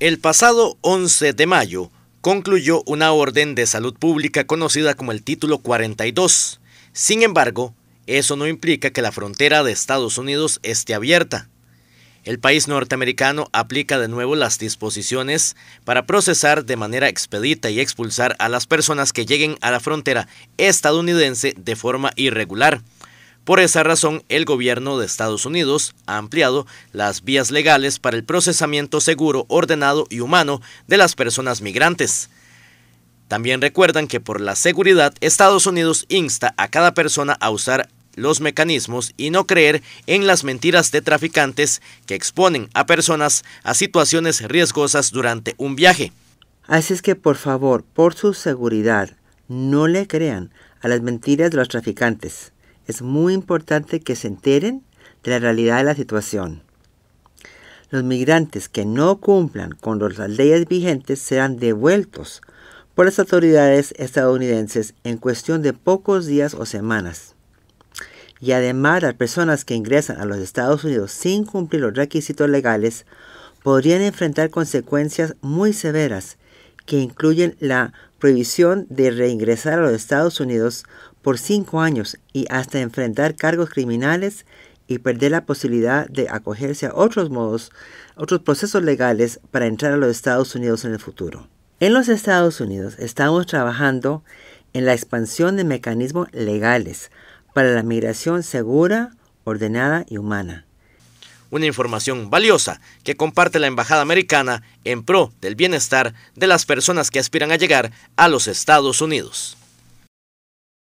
El pasado 11 de mayo concluyó una orden de salud pública conocida como el Título 42. Sin embargo, eso no implica que la frontera de Estados Unidos esté abierta. El país norteamericano aplica de nuevo las disposiciones para procesar de manera expedita y expulsar a las personas que lleguen a la frontera estadounidense de forma irregular. Por esa razón, el gobierno de Estados Unidos ha ampliado las vías legales para el procesamiento seguro, ordenado y humano de las personas migrantes. También recuerdan que por la seguridad, Estados Unidos insta a cada persona a usar los mecanismos y no creer en las mentiras de traficantes que exponen a personas a situaciones riesgosas durante un viaje. Así es que por favor, por su seguridad, no le crean a las mentiras de los traficantes es muy importante que se enteren de la realidad de la situación. Los migrantes que no cumplan con las leyes vigentes serán devueltos por las autoridades estadounidenses en cuestión de pocos días o semanas. Y además las personas que ingresan a los Estados Unidos sin cumplir los requisitos legales podrían enfrentar consecuencias muy severas que incluyen la prohibición de reingresar a los Estados Unidos por cinco años y hasta enfrentar cargos criminales y perder la posibilidad de acogerse a otros modos, otros procesos legales para entrar a los Estados Unidos en el futuro. En los Estados Unidos estamos trabajando en la expansión de mecanismos legales para la migración segura, ordenada y humana una información valiosa que comparte la Embajada Americana en pro del bienestar de las personas que aspiran a llegar a los Estados Unidos.